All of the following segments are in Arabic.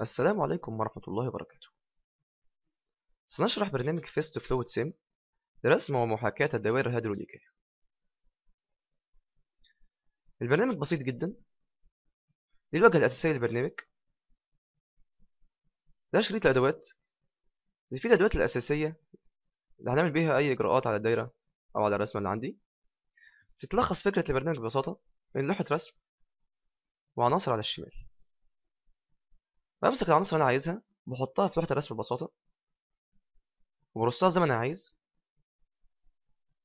السلام عليكم ورحمة الله وبركاته سنشرح برنامج فيست فلويد سيم لرسم ومحاكاة الدوائر الهيدروليكية البرنامج بسيط جدا دي الواجهة الأساسية للبرنامج ده شريط الأدوات اللي فيه الأدوات الأساسية اللي هنعمل بيها أي إجراءات على الدايرة أو على الرسمة اللي عندي تتلخص فكرة البرنامج ببساطة من لوحة رسم وعناصر على الشمال بمسك العناصر اللي انا عايزها بحطها في لوحه الرسم ببساطه وبرصها زي ما انا عايز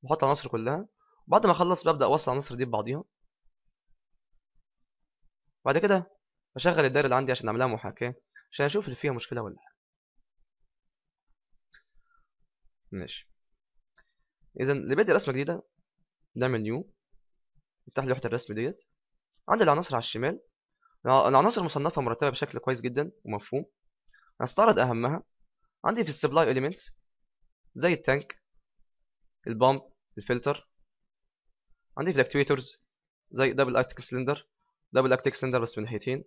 بحط العناصر كلها وبعد ما اخلص ببدا اوصل العناصر دي ببعضيها بعد كده بشغل الدايره اللي عندي عشان اعملها محاكاه عشان اشوف اللي فيها مشكله ولا حاجه ماشي اذا لبدء رسمه جديده نعمل نيو نفتح لوحه الرسم ديت عند العناصر على الشمال العناصر مصنفة مرتبة بشكل كويس جدا ومفهوم هنستعرض أهمها عندي في السبلاي إليمنتس زي التانك البامب الفلتر عندي في الاكتويترز زي دبل اكتيك سلندر دبل اكتيك سلندر بس من ناحيتين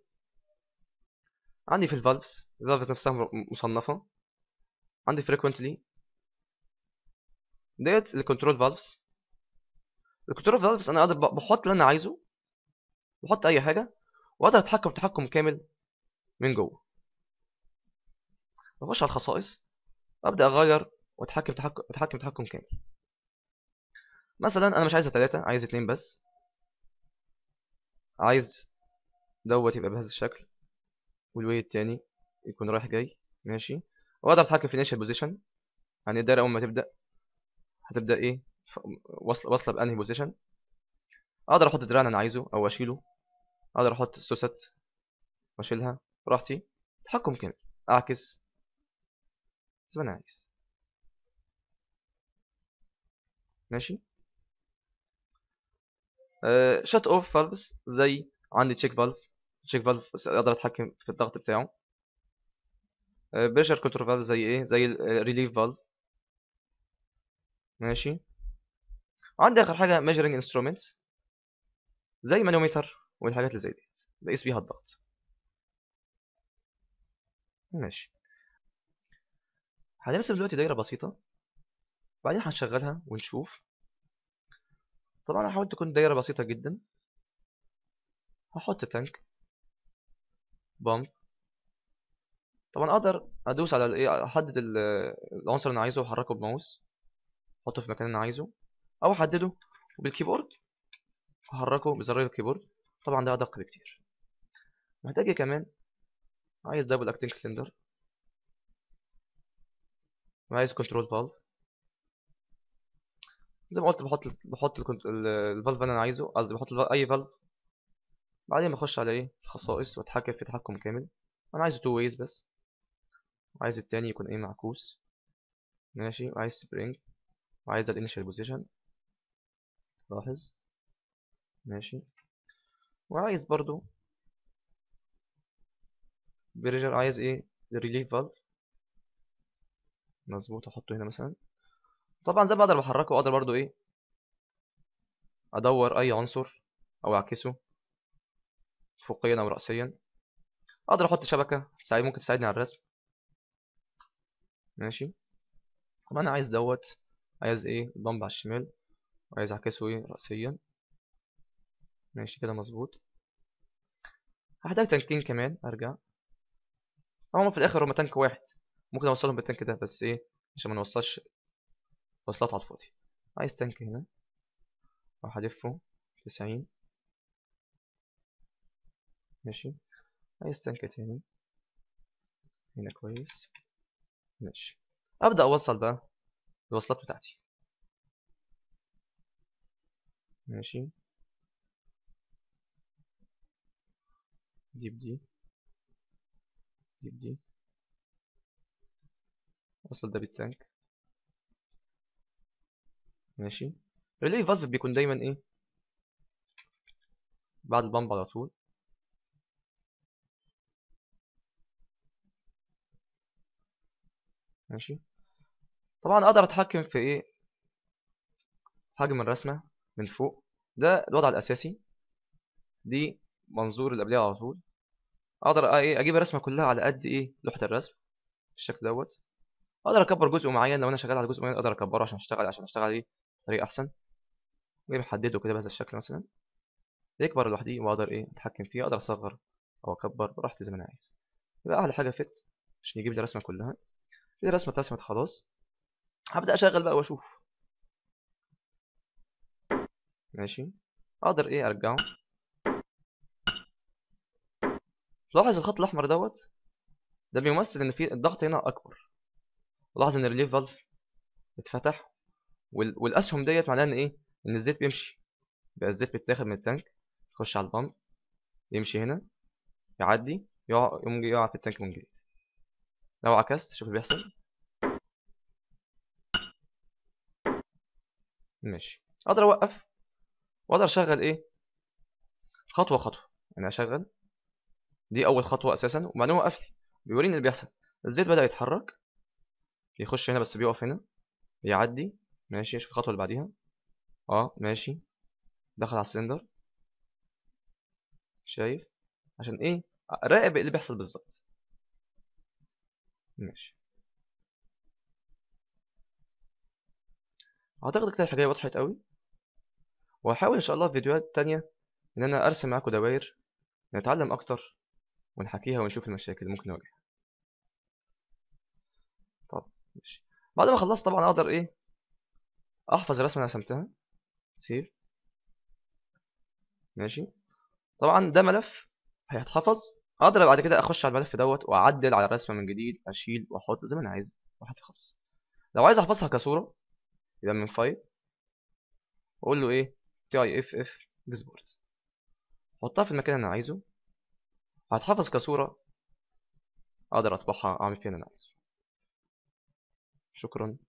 عندي في الفالفز الفالفز نفسها مصنفة عندي فريكوينتلي ديت الكنترول فالفز الكنترول فالفز انا اقدر بحط اللي انا عايزه بحط اي حاجة واقدر اتحكم تحكم كامل من جوه اخش على الخصائص ابدا اغير واتحكم تحكم اتحكم تحكم كامل مثلا انا مش عايز ثلاثة عايز اتنين بس عايز دوت يبقى بهذا الشكل والوي التاني يكون رايح جاي ماشي واقدر اتحكم في الانيشال بوزيشن يعني الدايره اول ما تبدا هتبدا ايه واصله واصله بانهي بوزيشن اقدر احط الدراع اللي انا عايزه او اشيله اقدر احط السوست واشيلها براحتي تحكم كامل اعكس زي ما انا عايز ماشي أه اوف فالفز زي عندي تشيك فالف تشيك فالف اقدر اتحكم في الضغط بتاعه بريشر كنترول فالف زي ايه زي الريليف فالف آه، ماشي عندي اخر حاجه ميجرنج انسترومنتس زي مانوميتر والحاجات اللي زي ديت بقيس بيها الضغط ماشي هنرسم دلوقتي دايرة بسيطة بعدين هنشغلها ونشوف طبعا انا حاولت تكون دايرة بسيطة جدا هحط تانك بامب طبعا اقدر ادوس على الايه احدد العنصر اللي انا عايزه واحركه بالماوس احطه في المكان اللي انا عايزه او احدده بالكيبورد احركه بزراير الكيبورد طبعا ده أدق بكتير محتاج إيه كمان عايز دبل اكتنج سلندر وعايز كنترول فالف زي ما قلت بحط بحط الفالف اللي انا عايزه قصدي بحط اي فالف بعدين بخش على ايه الخصائص واتحكم في تحكم كامل انا عايزه تو ويز بس عايز التاني يكون ايه معكوس ماشي وعايز سبرينج وعايز الانيشال بوزيشن لاحظ ماشي وعايز برضو بريجر عايز ايه ريليف فالف مظبوط احطه هنا مثلا طبعا زي ما اقدر بحركه اقدر برضو ايه ادور اي عنصر او اعكسه افقيا او راسيا اقدر احط شبكه تساعد ممكن تساعدني على الرسم ماشي طبعا انا عايز دوت عايز ايه البامب على الشمال وعايز اعكسه ايه راسيا ماشي كده مظبوط هحتاج تانكين كمان ارجع هما في الاخر هما تانك واحد ممكن اوصلهم بالتانك ده بس ايه عشان ما نوصلش وصلات على الفاضي عايز تانك هنا راح الفه 90 ماشي عايز تانك تاني هنا كويس ماشي ابدا اوصل بقى الوصلات بتاعتي ماشي جيب دي جيب دي وصل ده بالتانك ماشي ريلي فاز بيكون دايما ايه بعد البامب على طول ماشي طبعا اقدر اتحكم في ايه حجم الرسمه من فوق ده الوضع الاساسي دي منظور اللي قبليها على طول اقدر ايه اجيب الرسمه كلها على قد ايه لوحه الرسم بالشكل دوت اقدر اكبر جزء معين لو انا شغال على جزء معين اقدر اكبره عشان اشتغل عشان اشتغل ايه بطريقه احسن وايه احدده كده بهذا الشكل مثلا يكبر لوحدي واقدر ايه اتحكم فيه اقدر اصغر او اكبر براحتي زي ما انا عايز يبقى احلى حاجه فت عشان يجيب لي الرسمه كلها الرسمه اترسمت خلاص هبدا اشغل بقى واشوف ماشي اقدر ايه ارجعه لاحظ الخط الاحمر دوت ده بيمثل ان في الضغط هنا اكبر لاحظ ان الريليف فالف اتفتح والاسهم ديت معناها ان ايه ان الزيت بيمشي بقى الزيت بيتاخد من التانك يخش على البامب يمشي هنا يعدي يقع يقوم يقع في التانك من جديد لو عكست شوف اللي بيحصل ماشي اقدر اوقف واقدر اشغل ايه خطوه خطوه يعني اشغل دي اول خطوه اساسا وبعدين وقف لي بيوريني اللي بيحصل الزيت بدا يتحرك بيخش هنا بس بيقف هنا بيعدي ماشي اشوف الخطوه اللي بعديها اه ماشي دخل على السلندر شايف عشان ايه راقب اللي بيحصل بالظبط ماشي اعتقد كده الحكايه وضحت قوي وهحاول ان شاء الله في فيديوهات تانية ان انا ارسم معاكم دواير نتعلم اكتر ونحكيها ونشوف المشاكل اللي ممكن نواجهها طب ماشي بعد ما خلصت طبعا اقدر ايه احفظ الرسمه اللي رسمتها سيف ماشي طبعا ده ملف هيتحفظ اقدر بعد كده اخش على الملف دوت واعدل على الرسمه من جديد اشيل واحط زي ما انا عايز وهتخلص لو عايز احفظها كصوره يبقى من فايل اقول له ايه تي اي اف اف اكسبورت احطها في المكان اللي انا عايزه هتحفظ كصورة أقدر أطبعها أعمل فيها اللي أنا عايزه شكرا